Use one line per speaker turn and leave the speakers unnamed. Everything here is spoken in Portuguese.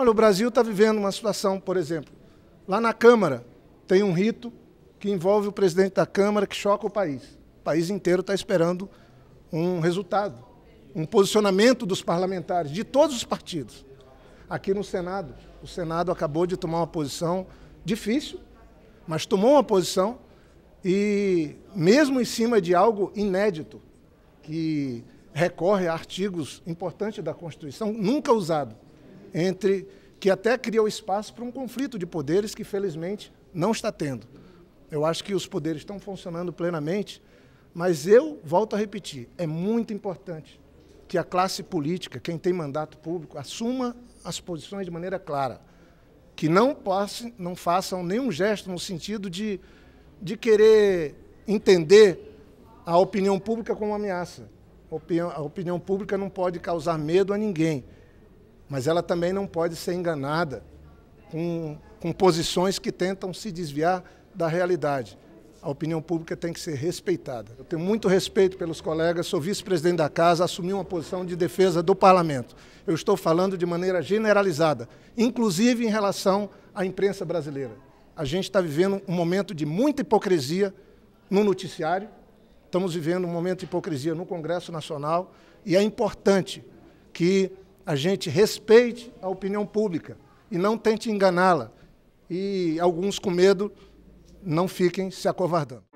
Olha, o Brasil está vivendo uma situação, por exemplo, lá na Câmara tem um rito que envolve o presidente da Câmara que choca o país. O país inteiro está esperando um resultado, um posicionamento dos parlamentares, de todos os partidos. Aqui no Senado, o Senado acabou de tomar uma posição difícil, mas tomou uma posição e, mesmo em cima de algo inédito, que recorre a artigos importantes da Constituição, nunca usado, entre que até criou espaço para um conflito de poderes que felizmente não está tendo. Eu acho que os poderes estão funcionando plenamente, mas eu volto a repetir, é muito importante que a classe política, quem tem mandato público, assuma as posições de maneira clara, que não passe, não façam nenhum gesto no sentido de, de querer entender a opinião pública como uma ameaça. A opinião, a opinião pública não pode causar medo a ninguém mas ela também não pode ser enganada com, com posições que tentam se desviar da realidade. A opinião pública tem que ser respeitada. Eu tenho muito respeito pelos colegas, sou vice-presidente da casa, assumi uma posição de defesa do parlamento. Eu estou falando de maneira generalizada, inclusive em relação à imprensa brasileira. A gente está vivendo um momento de muita hipocrisia no noticiário, estamos vivendo um momento de hipocrisia no Congresso Nacional e é importante que a gente respeite a opinião pública e não tente enganá-la. E alguns com medo não fiquem se acovardando.